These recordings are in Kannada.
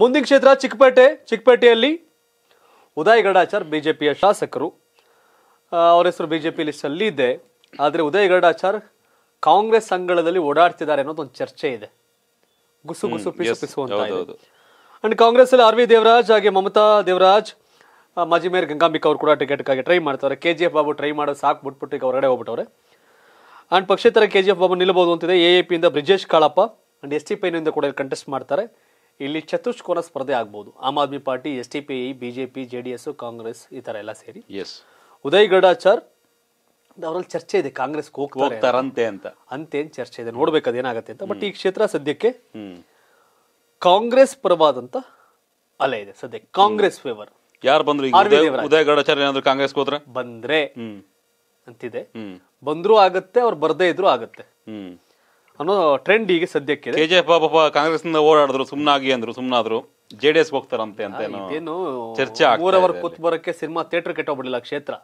ಮುಂದಿನ ಕ್ಷೇತ್ರ ಚಿಕ್ಕಪೇಟೆ ಚಿಕ್ಕಪೇಟೆಯಲ್ಲಿ ಉದಯ್ ಗಡಾಚಾರ್ ಬಿ ಜೆ ಪಿಯ ಶಾಸಕರು ಅವರ ಹೆಸರು ಬಿ ಜೆ ಪಿ ಲಿಸ್ಟಲ್ಲಿ ಇದೆ ಆದರೆ ಉದಯ್ ಗಡಾಚಾರ್ ಕಾಂಗ್ರೆಸ್ ಅಂಗಳದಲ್ಲಿ ಓಡಾಡ್ತಿದ್ದಾರೆ ಅನ್ನೋದೊಂದು ಚರ್ಚೆ ಇದೆ ಗುಸು ಗುಸು ಪಿಸು ಪಿಸು ಅಂತ ಅಂಡ್ ಕಾಂಗ್ರೆಸ್ ಅಲ್ಲಿ ಆರ್ ವಿ ದೇವರಾಜ್ ಹಾಗೆ ಮಮತಾ ದೇವರಾಜ್ ಮಾಜಿ ಮೇಯರ್ ಗಂಗಾಂಬಿಕಾ ಅವರು ಕೂಡ ಟಿಕೆಟ್ಗಾಗಿ ಟ್ರೈ ಮಾಡ್ತಾರೆ K G F Babu try ಮಾಡೋದು ಸಾಕು ಬಿಟ್ಬಿಟ್ಟು ಈಗ ಹೊರಗಡೆ ಹೋಗ್ಬಿಟ್ಟವ್ರೆ ಅಂಡ್ ಪಕ್ಷೇತರ ಕೆ ಜಿ ಎಫ್ ಬಾಬು ನಿಲ್ಲಬಹುದು ಅಂತಿದೆ ಎ ಎ ಪಿಯಿಂದ Brijesh Kalappa and S T ಪೈನಿಂದ ಕೂಡ ಕಂಟೆಸ್ಟ್ ಮಾಡ್ತಾರೆ ಇಲ್ಲಿ चतुष्कोना ಸ್ಪರ್ಧೆ ಆಗಬಹುದು Aam Aadmi party SDPI BJP JDS Congress ಇතර ಎಲ್ಲಾ ಸೇರಿ ಎಸ್ ಉદયಗಡಾಚರ್ ದಾವರ ಚರ್ಚೆ ಇದೆ ಕಾಂಗ್ರೆಸ್ ಹೋಗ್ತಾರೆ ಹೊರತರಂತೆ ಅಂತ ಅಂತ ಏನು ಚರ್ಚೆ ಇದೆ ನೋಡಬೇಕು ಏನಾಗುತ್ತೆ ಅಂತ ಬಟ್ ಈ ಕ್ಷೇತ್ರ ಸದ್ಯಕ್ಕೆ ಕಾಂಗ್ರೆಸ್ ಪರವಾದಂತ але ಇದೆ ಸೊ ದೇ ಕಾಂಗ್ರೆಸ್ ಫೇವರ್ ಯಾರ್ ಬಂದ್ರು ಉદયಗಡಾಚರ್ ಏನಂದ್ರು ಕಾಂಗ್ರೆಸ್ ಹೋಗ್ತ್ರು ಬಂದ್ರೆ ಅಂತ ಇದೆ ಬಂದ್ರು ಆಗುತ್ತೆ ಅವರು ಬರದೆ ಇದ್ರು ಆಗುತ್ತೆ ಅನ್ನೋ ಟ್ರೆಂಡ್ ಈಗ ಸದ್ಯಕ್ಕೆ ಕೆ ಜೆ ಪಾಪ ನಿಂದ ಓಡಾಡಿದ್ರು ಸುಮ್ನಾಗಿ ಅಂದ್ರು ಸುಮ್ನಾದ್ರು ಜೆ ಡಿ ಎಸ್ ಹೋಗ್ತಾರಂತೆ ಅಂತ ಏನು ಚರ್ಚೆ ಮೂರವರ್ ಕೂತ್ ಬರೋಕೆ ಸಿನಿಮಾ ಥಿಯೇಟರ್ ಕೆಟ್ಟೋಗ್ಬಿಡಿಲ್ಲ ಕ್ಷೇತ್ರ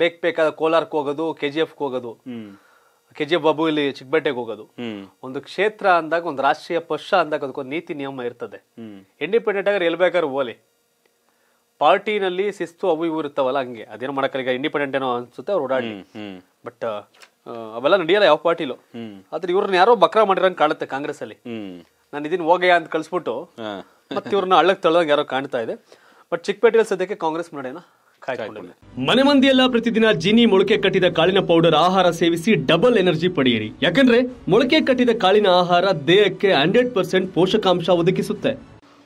ಬೇಕ್ ಬೇಕಾದ ಕೋಲಾರ್ಕ್ ಹೋಗೋದು ಕೆ ಜಿ ಎಫ್ ಹೋಗೋದು ಕೆ ಜಿ ಬಾಬು ಇಲ್ಲಿ ಚಿಕ್ಕಪೇಟೆಗೆ ಹೋಗೋದು ಒಂದು ಕ್ಷೇತ್ರ ಅಂದಾಗ ಒಂದು ರಾಷ್ಟ್ರೀಯ ಪಕ್ಷ ಅಂದಾಗ ಅದಕ್ಕೊಂದು ನೀತಿ ನಿಯಮ ಇರ್ತದೆ ಇಂಡಿಪೆಂಡೆಂಟ್ ಆಗಿ ಎಲ್ಲಿ ಬೇಕಾದ್ರೂ ಹೋಲಿ ಪಾರ್ಟಿನಲ್ಲಿ ಶಿಸ್ತು ಅವು ಇವು ಇರ್ತಾವಲ್ಲ ಹಂಗೆ ಅದೇನು ಈಗ ಇಂಡಿಪೆಂಡೆಂಟ್ ಏನೋ ಅನ್ಸುತ್ತೆ ಅವ್ರು ಓಡಾಡಿ ಬಟ್ ಅವೆಲ್ಲ ನಡೆಯಲ್ಲ ಯಾವ ಪಾರ್ಟಿಲು ಆದ್ರೆ ಇವ್ರನ್ನ ಯಾರೋ ಬಕ್ರ ಮಾಡಿರಂಗ್ ಕಾಣುತ್ತೆ ಕಾಂಗ್ರೆಸ್ ಅಲ್ಲಿ ನಾನು ಇದನ್ನ ಹೋಗಯ್ಯ ಅಂತ ಕಳ್ಸ್ಬಿಟ್ಟು ಮತ್ತೆ ಇವ್ರನ್ನ ಅಳಕ್ ತಳ್ಳೋಂಗೆ ಯಾರೋ ಕಾಣ್ತಾ ಇದೆ ಬಟ್ ಚಿಕ್ಕಪೇಟೆಯಲ್ಲಿ ಸದ್ಯಕ್ಕೆ ಕಾಂಗ್ರೆಸ್ ನೋಡೇನಾ ಮನೆ ಮಂದಿಯೆಲ್ಲ ಪ್ರತಿದಿನ ಜಿನಿ ಮೊಳಕೆ ಕಟ್ಟಿದ ಕಾಳಿನ ಪೌಡರ್ ಆಹಾರ ಸೇವಿಸಿ ಡಬಲ್ ಎನರ್ಜಿ ಪಡೆಯಿರಿ ಯಾಕಂದ್ರೆ ಮೊಳಕೆ ಕಟ್ಟಿದ ಕಾಳಿನ ಆಹಾರ ದೇಹಕ್ಕೆ ಹಂಡ್ರೆಡ್ ಪರ್ಸೆಂಟ್ ಪೋಷಕಾಂಶ ಒದಗಿಸುತ್ತೆ